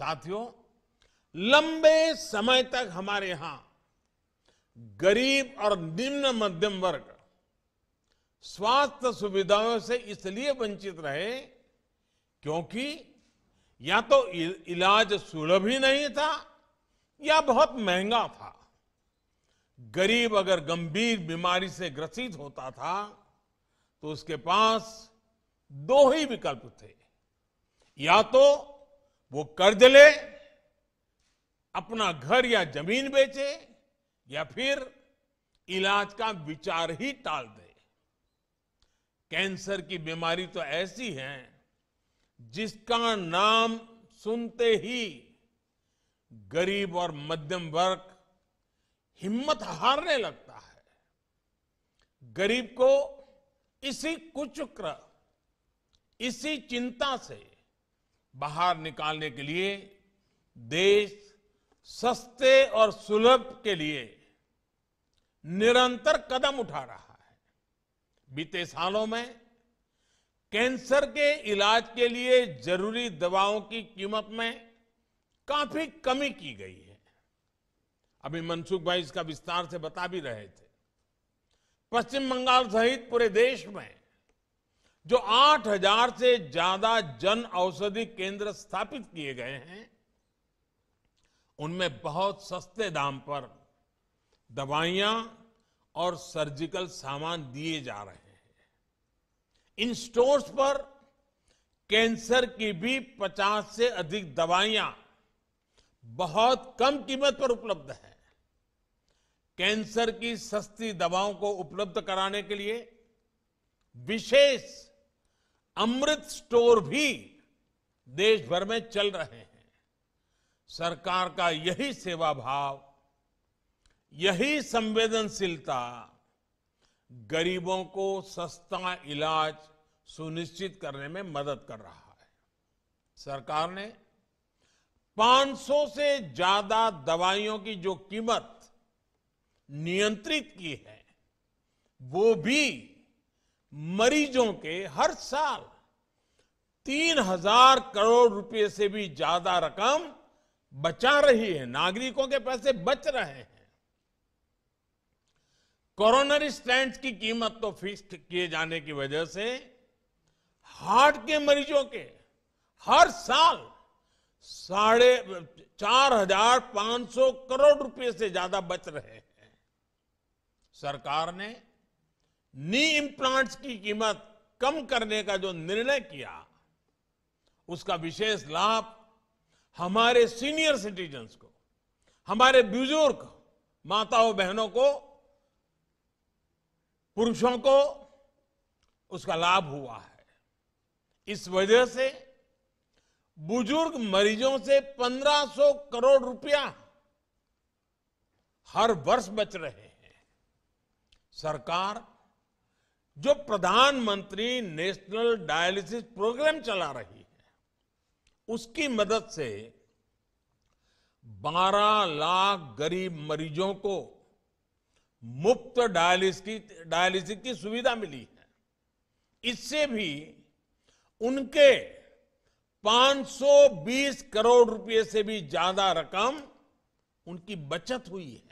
साथियों लंबे समय तक हमारे यहां गरीब और निम्न मध्यम वर्ग स्वास्थ्य सुविधाओं से इसलिए वंचित रहे क्योंकि या तो इलाज सुलभ ही नहीं था या बहुत महंगा था गरीब अगर गंभीर बीमारी से ग्रसित होता था तो उसके पास दो ही विकल्प थे या तो वो कर्ज ले अपना घर या जमीन बेचे या फिर इलाज का विचार ही टाल दे कैंसर की बीमारी तो ऐसी है जिसका नाम सुनते ही गरीब और मध्यम वर्ग हिम्मत हारने लगता है गरीब को इसी कुचक्र इसी चिंता से बाहर निकालने के लिए देश सस्ते और सुलभ के लिए निरंतर कदम उठा रहा है बीते सालों में कैंसर के इलाज के लिए जरूरी दवाओं की कीमत में काफी कमी की गई है अभी मनसुख भाई इसका विस्तार से बता भी रहे थे पश्चिम बंगाल सहित पूरे देश में जो 8000 से ज्यादा जन औषधि केंद्र स्थापित किए गए हैं उनमें बहुत सस्ते दाम पर दवाइयां और सर्जिकल सामान दिए जा रहे हैं इन स्टोर्स पर कैंसर की भी 50 से अधिक दवाइयां बहुत कम कीमत पर उपलब्ध है कैंसर की सस्ती दवाओं को उपलब्ध कराने के लिए विशेष अमृत स्टोर भी देश भर में चल रहे हैं सरकार का यही सेवा भाव यही संवेदनशीलता गरीबों को सस्ता इलाज सुनिश्चित करने में मदद कर रहा है सरकार ने 500 से ज्यादा दवाइयों की जो कीमत नियंत्रित की है वो भी मरीजों के हर साल तीन हजार करोड़ रुपए से भी ज्यादा रकम बचा रही है नागरिकों के पैसे बच रहे हैं कोरोनरी स्टैंड की कीमत तो फिक्स किए जाने की वजह से हार्ट के मरीजों के हर साल साढ़े चार हजार पांच सौ करोड़ रुपए से ज्यादा बच रहे हैं सरकार ने नी इम्प्लांट्स की कीमत कम करने का जो निर्णय किया उसका विशेष लाभ हमारे सीनियर सिटीजन्स को हमारे बुजुर्ग माताओं बहनों को पुरुषों को उसका लाभ हुआ है इस वजह से बुजुर्ग मरीजों से 1500 करोड़ रुपया हर वर्ष बच रहे हैं सरकार जो प्रधानमंत्री नेशनल डायलिसिस प्रोग्राम चला रही है उसकी मदद से 12 लाख गरीब मरीजों को मुफ्त डायलिस की डायलिसिस की सुविधा मिली है इससे भी उनके 520 करोड़ रुपए से भी ज्यादा रकम उनकी बचत हुई है